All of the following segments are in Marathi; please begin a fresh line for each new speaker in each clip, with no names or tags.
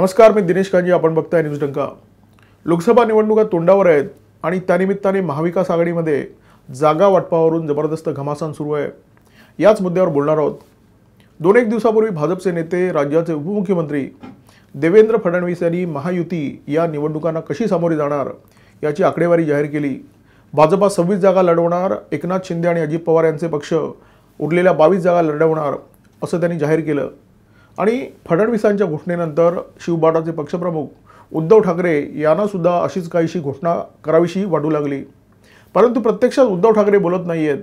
नमस्कार मी दिनेश कांजी आपण बघताय न्यूज डंका लोकसभा निवडणुका तोंडावर आहेत आणि त्यानिमित्ताने महाविकास आघाडीमध्ये जागा वाटपावरून जबरदस्त घमासान सुरू आहे याच मुद्द्यावर बोलणार आहोत दोन एक दिवसापूर्वी भाजपचे नेते राज्याचे उपमुख्यमंत्री देवेंद्र फडणवीस यांनी महायुती या निवडणुकांना कशी सामोरे जाणार याची आकडेवारी जाहीर केली भाजपा सव्वीस जागा लढवणार एकनाथ शिंदे आणि अजित पवार यांचे पक्ष उरलेल्या बावीस जागा लढवणार असं त्यांनी जाहीर केलं आणि फडणवीसांच्या घोषणेनंतर शिवबाटाचे पक्षप्रमुख उद्धव ठाकरे यांनासुद्धा अशीच काहीशी घोषणा करावीशी वाटू लागली परंतु प्रत्यक्षात उद्धव ठाकरे बोलत नाही आहेत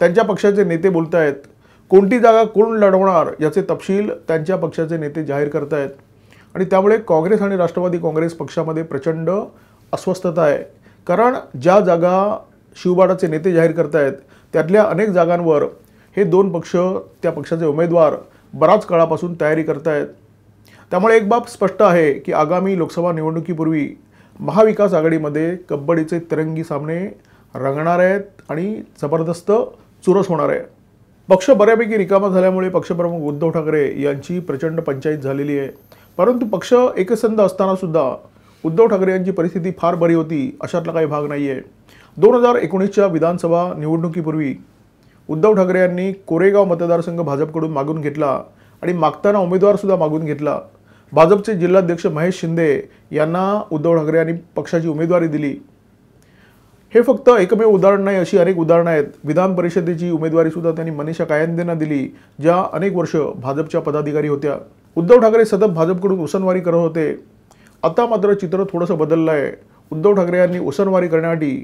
त्यांच्या पक्षाचे नेते बोलत आहेत कोणती जागा कोण लढवणार याचे तपशील त्यांच्या पक्षाचे नेते जाहीर करत आहेत आणि त्यामुळे काँग्रेस आणि राष्ट्रवादी काँग्रेस पक्षामध्ये प्रचंड अस्वस्थता आहे कारण ज्या जागा शिवबाडाचे नेते जाहीर करत आहेत त्यातल्या अनेक जागांवर हे दोन पक्ष त्या पक्षाचे उमेदवार बराच काळापासून तयारी करतायत त्यामुळे एक बाब स्पष्ट आहे की आगामी लोकसभा निवडणुकीपूर्वी महाविकास आघाडीमध्ये कबड्डीचे तिरंगी सामने रंगणार आहेत आणि जबरदस्त चुरस होणार आहे पक्ष बऱ्यापैकी रिकामा झाल्यामुळे पक्षप्रमुख उद्धव ठाकरे यांची प्रचंड पंचायत झालेली आहे परंतु पक्ष एकसंध असतानासुद्धा उद्धव ठाकरे यांची परिस्थिती फार बरी होती अशातला काही भाग नाही आहे दोन हजार एकोणीसच्या विधानसभा निवडणुकीपूर्वी उद्धव ठाकरे यांनी कोरेगाव मतदारसंघ भाजपकडून मागून घेतला आणि मागताना उमेदवारसुद्धा मागून घेतला भाजपचे जिल्हाध्यक्ष महेश शिंदे यांना उद्धव ठाकरे यांनी पक्षाची उमेदवारी दिली हे फक्त एकमेव उदाहरण नाही अशी अनेक उदाहरणं आहेत विधान परिषदेची उमेदवारीसुद्धा त्यांनी मनीषा कायंदेंना दिली ज्या अनेक वर्ष भाजपच्या पदाधिकारी होत्या उद्धव ठाकरे सतत भाजपकडून उसनवारी करत होते आता मात्र चित्र थोडंसं बदललं आहे उद्धव ठाकरे यांनी उसनवारी करण्यासाठी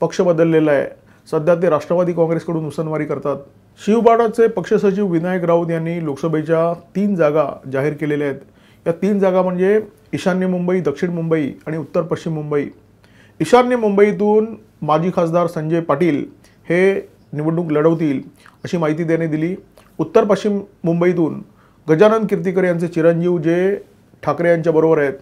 पक्ष बदललेला आहे सध्या ते राष्ट्रवादी काँग्रेसकडून नुकसानवारी करतात शिवबाडाचे पक्षसचिव विनायक राऊत यांनी लोकसभेच्या तीन जागा जाहीर केलेल्या आहेत या तीन जागा म्हणजे ईशान्य मुंबई दक्षिण मुंबई आणि उत्तर पश्चिम मुंबई ईशान्य मुंबईतून माजी खासदार संजय पाटील हे निवडणूक लढवतील अशी माहिती त्यांनी दिली उत्तर पश्चिम मुंबईतून गजानन कीर्तिकर यांचे चिरंजीव जे ठाकरे यांच्याबरोबर आहेत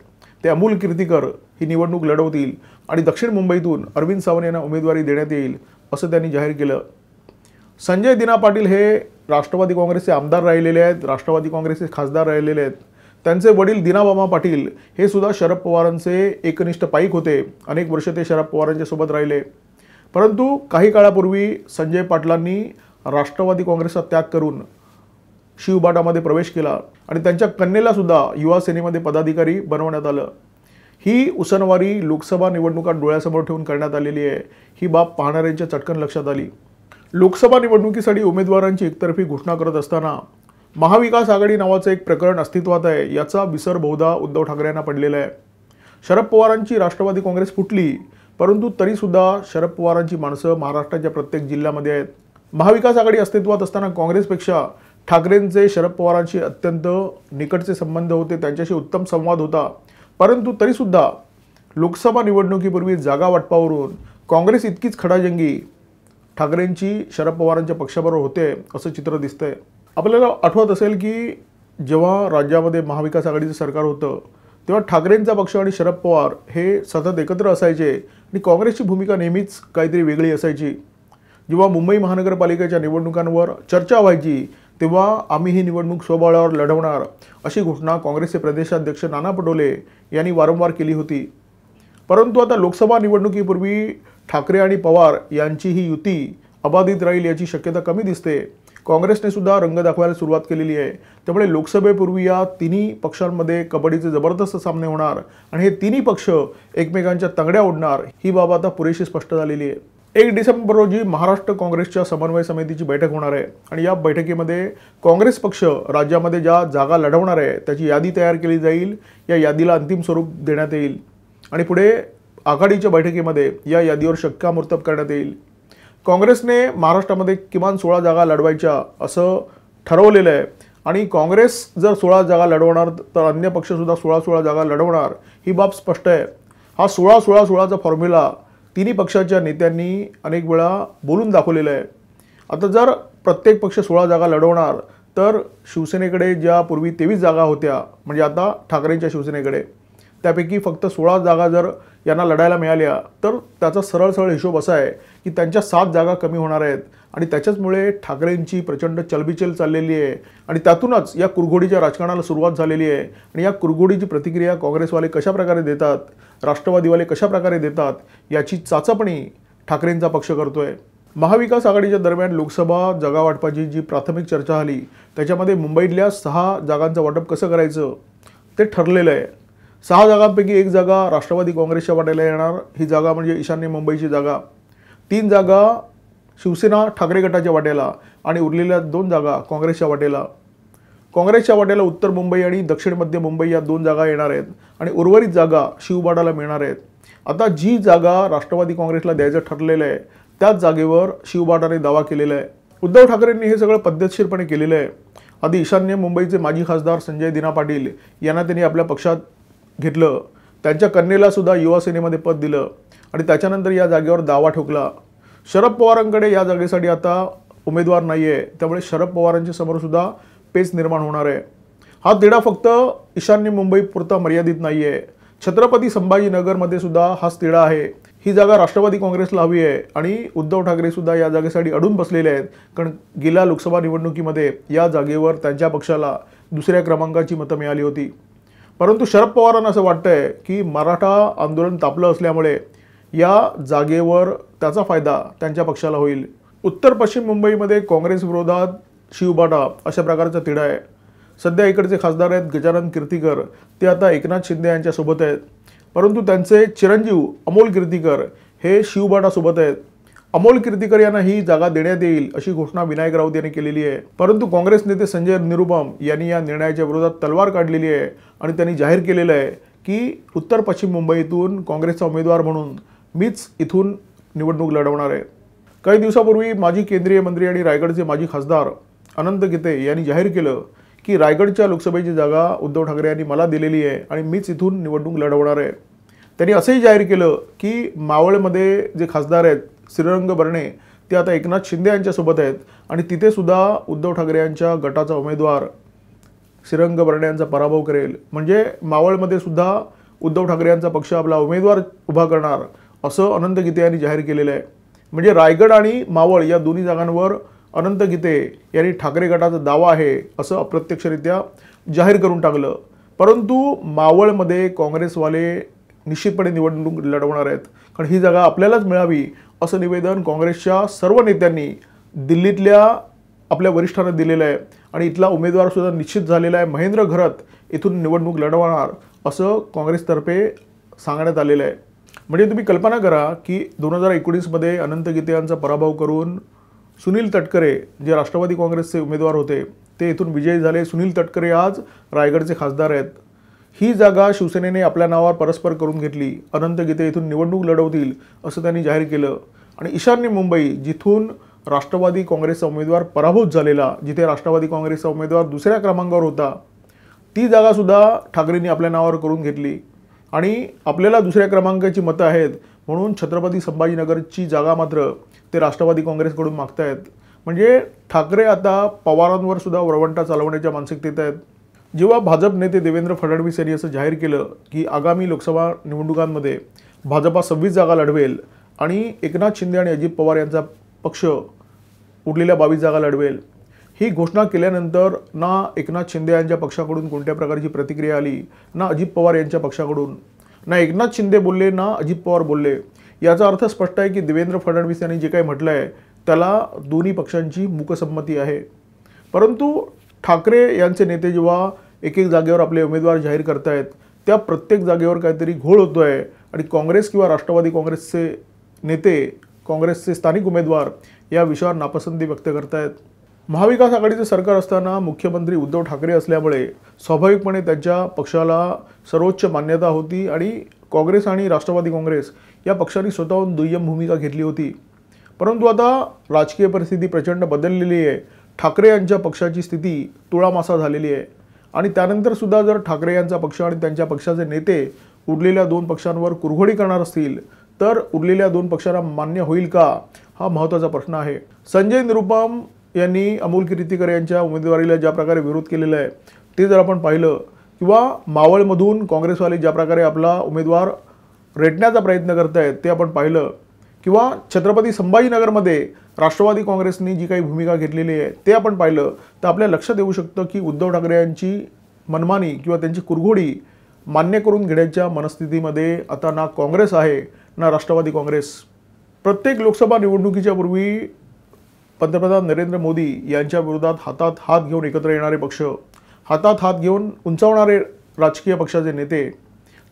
ते अमूल कीर्तिकर ही निवडणूक लढवतील आणि दक्षिण मुंबईतून अरविंद सावंत यांना उमेदवारी देण्यात येईल असं त्यांनी जाहीर केलं संजय दिना पाटील हे राष्ट्रवादी काँग्रेसचे आमदार राहिलेले आहेत राष्ट्रवादी काँग्रेसचे खासदार राहिलेले आहेत त्यांचे वडील दिनाबामा पाटील हे सुद्धा शरद पवारांचे एकनिष्ठ पाईक होते अनेक वर्ष ते शरद पवारांच्यासोबत सोबत राहिले परंतु काही काळापूर्वी संजय पाटलांनी राष्ट्रवादी काँग्रेसचा त्याग करून शिवबाटामध्ये प्रवेश केला आणि त्यांच्या कन्येलासुद्धा युवा सेनेमध्ये पदाधिकारी बनवण्यात आलं ही उसनवारी लोकसभा निवडणुका डोळ्यासमोर ठेवून करण्यात आलेली आहे ही बाब पाहणाऱ्यांच्या चटकन लक्षात आली लोकसभा निवडणुकीसाठी उमेदवारांची एकतर्फी घोषणा करत असताना महाविकास आघाडी नावाचं एक प्रकरण अस्तित्वात आहे याचा विसर बहुधा उद्धव ठाकरेंना पडलेला आहे शरद पवारांची राष्ट्रवादी काँग्रेस फुटली परंतु तरीसुद्धा शरद पवारांची माणसं महाराष्ट्राच्या प्रत्येक जिल्ह्यामध्ये आहेत महाविकास आघाडी अस्तित्वात असताना काँग्रेसपेक्षा ठाकरेंचे शरद पवारांशी अत्यंत निकटचे संबंध होते त्यांच्याशी उत्तम संवाद होता परंतु तरीसुद्धा लोकसभा निवडणुकीपूर्वी जागा वाटपावरून काँग्रेस इतकीच खडाजंगी ठाकरेंची शरद पवारांच्या पक्षाबरोबर होते असं चित्र आहे आपल्याला आठवत असेल की जेव्हा राज्यामध्ये महाविकास आघाडीचं सरकार होतं तेव्हा ठाकरेंचा पक्ष आणि शरद पवार हे सतत एकत्र असायचे आणि काँग्रेसची भूमिका नेहमीच काहीतरी वेगळी असायची जेव्हा मुंबई महानगरपालिकेच्या निवडणुकांवर चर्चा व्हायची तेव्हा आम्ही ही निवडणूक स्वबळावर लढवणार अशी घोषणा काँग्रेसचे प्रदेशाध्यक्ष नाना पटोले यांनी वारंवार केली होती परंतु आता लोकसभा निवडणुकीपूर्वी ठाकरे आणि पवार यांची ही युती अबाधित राहील याची शक्यता कमी दिसते काँग्रेसने सुद्धा रंग दाखवायला सुरुवात केलेली आहे त्यामुळे लोकसभेपूर्वी या तिन्ही पक्षांमध्ये कबड्डीचे जबरदस्त सामने होणार आणि हे तिन्ही पक्ष एकमेकांच्या तंगड्या ओढणार ही बाब आता पुरेशी स्पष्ट झालेली आहे एक डिसेंबर रोजी महाराष्ट्र काँग्रेसच्या समन्वय समितीची बैठक होणार आहे आणि या बैठकीमध्ये काँग्रेस पक्ष राज्यामध्ये ज्या जागा लढवणार आहे त्याची यादी तयार केली जाईल या यादीला अंतिम स्वरूप देण्यात येईल आणि पुढे आघाडीच्या बैठकीमध्ये या यादीवर शक्कामोर्तब करण्यात येईल काँग्रेसने महाराष्ट्रामध्ये किमान सोळा जागा लढवायच्या असं ठरवलेलं आहे आणि काँग्रेस जर सोळा जागा लढवणार तर अन्य पक्षसुद्धा सोळा सोळा जागा लढवणार ही बाब स्पष्ट आहे हा सोळा सोळा सोळाचा फॉर्म्युला तिन्ही पक्षाच्या नेत्यांनी अनेक वेळा बोलून दाखवलेलं आहे आता जर प्रत्येक पक्ष सोळा जागा लढवणार तर शिवसेनेकडे ज्या पूर्वी तेवीस जागा होत्या म्हणजे आता ठाकरेंच्या शिवसेनेकडे त्यापैकी फक्त सोळा जागा जर यांना लढायला मिळाल्या तर त्याचा सरळ सरळ हिशोब असा आहे की त्यांच्या सात जागा कमी होणार आहेत आणि त्याच्याचमुळे ठाकरेंची प्रचंड चलबिचल चाललेली आहे आणि त्यातूनच या कुरघोडीच्या राजकारणाला सुरुवात झालेली आहे आणि या कुरघोडीची प्रतिक्रिया काँग्रेसवाले कशाप्रकारे देतात राष्ट्रवादीवाले कशाप्रकारे देतात याची चाचपणी ठाकरेंचा पक्ष करतो आहे महाविकास आघाडीच्या दरम्यान लोकसभा जागा वाटपाची जी प्राथमिक चर्चा झाली त्याच्यामध्ये मुंबईतल्या सहा जागांचं वाटप कसं करायचं ते ठरलेलं आहे सहा जागांपैकी एक जागा राष्ट्रवादी काँग्रेसच्या वाट्याला येणार ही जागा म्हणजे ईशान्य मुंबईची जागा तीन जागा शिवसेना ठाकरे गटाच्या वाट्याला आणि उरलेल्या दोन जागा काँग्रेसच्या वाटेला काँग्रेसच्या वाट्याला उत्तर मुंबई आणि दक्षिण मध्य मुंबई या दोन जागा येणार आहेत आणि उर्वरित जागा शिवबाडाला मिळणार आहेत आता जी जागा राष्ट्रवादी काँग्रेसला द्यायचं ठरलेलं आहे त्याच जागेवर शिवबाडाने दावा केलेला आहे उद्धव ठाकरेंनी हे सगळं पद्धतशीरपणे केलेलं आहे आधी ईशान्य मुंबईचे माजी खासदार संजय दिना पाटील यांना त्यांनी आपल्या पक्षात घेतलं त्यांच्या कन्येलासुद्धा युवा सेनेमध्ये पद दिलं आणि त्याच्यानंतर या जागेवर दावा ठोकला शरद पवारांकडे या जागेसाठी आता उमेदवार नाही आहे त्यामुळे शरद पवारांच्या समोरसुद्धा पेच निर्माण होणार आहे हा तिढा फक्त ईशान्य मुंबई पुरता मर्यादित नाही आहे छत्रपती संभाजीनगरमध्ये सुद्धा हाच तिढा आहे ही जागा राष्ट्रवादी काँग्रेसला हवी आहे आणि उद्धव ठाकरे सुद्धा या जागेसाठी अडून बसलेले आहेत कारण गेल्या लोकसभा निवडणुकीमध्ये या जागेवर त्यांच्या पक्षाला दुसऱ्या क्रमांकाची मतं मिळाली होती परंतु शरद पवारांना असं वाटतं आहे की मराठा आंदोलन तापलं असल्यामुळे या जागेवर त्याचा फायदा त्यांच्या पक्षाला होईल उत्तर पश्चिम मुंबईमध्ये काँग्रेस विरोधात शिवबाटा अशा प्रकारचा तिढा आहे सध्या इकडचे खासदार आहेत गजानन कीर्तीकर ते आता एकनाथ शिंदे यांच्यासोबत आहेत परंतु त्यांचे चिरंजीव अमोल कीर्तीकर हे शिवबाटासोबत आहेत अमोल कीर्तीकर यांना ही जागा देण्यात येईल अशी घोषणा विनायक राऊत यांनी केलेली आहे परंतु काँग्रेस नेते संजय निरुपम यांनी या निर्णयाच्या विरोधात तलवार काढलेली आहे आणि त्यांनी जाहीर केलेलं आहे की उत्तर पश्चिम मुंबईतून काँग्रेसचा उमेदवार म्हणून मीच इथून निवडणूक लढवणार आहे काही दिवसापूर्वी माजी केंद्रीय मंत्री आणि रायगडचे माजी खासदार अनंत गीते यांनी जाहीर केलं की रायगडच्या लोकसभेची जागा उद्धव ठाकरे यांनी मला दिलेली आहे आणि मीच इथून निवडणूक लढवणार आहे त्यांनी असंही जाहीर केलं की मावळमध्ये जे खासदार आहेत श्रीरंग बर्णे ते आता एकनाथ शिंदे यांच्यासोबत आहेत आणि तिथेसुद्धा उद्धव ठाकरे यांच्या गटाचा उमेदवार श्रीरंग बर्णे यांचा पराभव करेल म्हणजे मावळमध्ये सुद्धा उद्धव ठाकरे यांचा पक्ष आपला उमेदवार उभा करणार असं अनंत गीते यांनी जाहीर केलेलं आहे म्हणजे रायगड आणि मावळ या दोन्ही जागांवर अनंत गीते यांनी ठाकरे गटाचा दावा आहे असं अप्रत्यक्षरित्या जाहीर करून टाकलं परंतु मावळमध्ये काँग्रेसवाले निश्चितपणे निवडणूक लढवणार आहेत कारण ही जागा आपल्यालाच मिळावी असं निवेदन काँग्रेसच्या सर्व नेत्यांनी दिल्लीतल्या आपल्या वरिष्ठांना दिलेलं आहे आणि इथला उमेदवारसुद्धा निश्चित झालेला आहे महेंद्र घरत इथून निवडणूक लढवणार असं काँग्रेसतर्फे सांगण्यात आलेलं आहे म्हणजे तुम्ही कल्पना करा की दोन हजार एकोणीसमध्ये अनंत गीते यांचा पराभव करून सुनील तटकरे जे राष्ट्रवादी काँग्रेसचे उमेदवार होते ते इथून विजयी झाले सुनील तटकरे आज रायगडचे खासदार आहेत ही जागा शिवसेनेने आपल्या नावावर परस्पर करून घेतली अनंत गीते इथून निवडणूक लढवतील असं त्यांनी जाहीर केलं आणि ईशान्य मुंबई जिथून राष्ट्रवादी काँग्रेसचा उमेदवार पराभूत झालेला जिथे राष्ट्रवादी काँग्रेसचा उमेदवार दुसऱ्या क्रमांकावर होता ती जागासुद्धा ठाकरेंनी आपल्या नावावर करून घेतली आणि आपल्याला दुसऱ्या क्रमांकाची मतं आहेत म्हणून छत्रपती संभाजीनगरची जागा मात्र ते राष्ट्रवादी काँग्रेसकडून मागतायत म्हणजे ठाकरे आता पवारांवरसुद्धा वरवंटा चालवण्याच्या मानसिकतेत आहेत जेव्हा भाजप नेते देवेंद्र फडणवीस यांनी असं जाहीर केलं की आगामी लोकसभा निवडणुकांमध्ये भाजपा सव्वीस जागा लढवेल आणि एकनाथ शिंदे आणि अजित पवार यांचा पक्ष उरलेल्या बावीस जागा लढवेल ही घोषणा केल्यानंतर ना एकनाथ शिंदे यांच्या पक्षाकडून कोणत्या प्रकारची प्रतिक्रिया आली ना अजित पवार यांच्या पक्षाकडून ना एकनाथ शिंदे बोलले ना अजित पवार बोलले याचा अर्थ स्पष्ट आहे की देवेंद्र फडणवीस यांनी जे काही म्हटलं आहे त्याला दोन्ही पक्षांची मुकसंमती आहे परंतु ठाकरे यांचे नेते जेव्हा एक एक जागेवर आपले उमेदवार जाहीर आहेत त्या प्रत्येक जागेवर काहीतरी घोळ होतो आहे आणि काँग्रेस किंवा राष्ट्रवादी काँग्रेसचे नेते काँग्रेसचे स्थानिक उमेदवार या विषयावर नापसंती व्यक्त करतायत महाविकास आघाडीचे सरकार असताना मुख्यमंत्री उद्धव ठाकरे असल्यामुळे स्वाभाविकपणे त्यांच्या पक्षाला सर्वोच्च मान्यता होती आणि काँग्रेस आणि राष्ट्रवादी काँग्रेस या पक्षांनी स्वतःहून दुय्यम भूमिका घेतली होती परंतु आता राजकीय परिस्थिती प्रचंड बदललेली आहे ठाकरे यांच्या पक्षाची स्थिती तुळामासा झालेली आहे आणि त्यानंतरसुद्धा जर ठाकरे यांचा पक्ष आणि त्यांच्या पक्षाचे नेते उरलेल्या दोन पक्षांवर कुरघोडी करणार असतील तर उरलेल्या दोन पक्षांना मान्य होईल का हा महत्त्वाचा प्रश्न आहे संजय निरुपम यांनी अमोल किरीतीकर यांच्या उमेदवारीला ज्या प्रकारे विरोध केलेला आहे ते जर आपण पाहिलं किंवा मावळमधून काँग्रेसवाले ज्या प्रकारे आपला उमेदवार रेटण्याचा प्रयत्न करत आहेत ते आपण पाहिलं किंवा छत्रपती संभाजीनगरमध्ये राष्ट्रवादी काँग्रेसने जी काही भूमिका घेतलेली आहे ते आपण पाहिलं तर आपल्या लक्षात येऊ शकतं की उद्धव ठाकरे यांची मनमानी किंवा त्यांची कुरघोडी मान्य करून घेण्याच्या मनस्थितीमध्ये आता ना काँग्रेस आहे ना राष्ट्रवादी काँग्रेस प्रत्येक लोकसभा निवडणुकीच्या पूर्वी पंतप्रधान नरेंद्र मोदी यांच्या विरोधात हातात हात घेऊन एकत्र येणारे पक्ष हातात हात घेऊन उंचावणारे राजकीय पक्षाचे नेते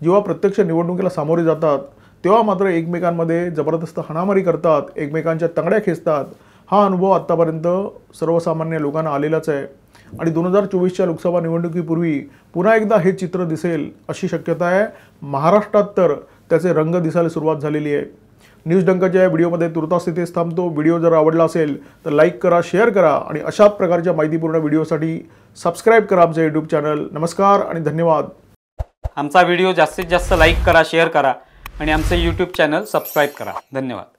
जेव्हा प्रत्यक्ष निवडणुकीला सामोरे जातात तेव्हा मात्र एकमेकांमध्ये जबरदस्त हणामारी करतात एकमेकांच्या तंगड्या खेचतात हा अनुभव आत्तापर्यंत सर्वसामान्य लोकांना आलेलाच आहे आणि दोन हजार चोवीसच्या लोकसभा निवडणुकीपूर्वी पुन्हा एकदा हे चित्र दिसेल अशी शक्यता आहे महाराष्ट्रात तर त्याचे रंग दिसायला सुरुवात झालेली आहे न्यूज डंकाच्या या व्हिडिओमध्ये तुर्तास तिथेच थांबतो व्हिडिओ जर आवडला असेल तर लाईक करा शेअर करा आणि अशाच प्रकारच्या माहितीपूर्ण व्हिडिओसाठी सबस्क्राईब करा आमचं यूट्यूब चॅनल नमस्कार आणि धन्यवाद आमचा व्हिडिओ जास्तीत जास्त लाईक करा शेअर करा आणि आमचं यूट्यूब चॅनल सबस्क्राईब करा धन्यवाद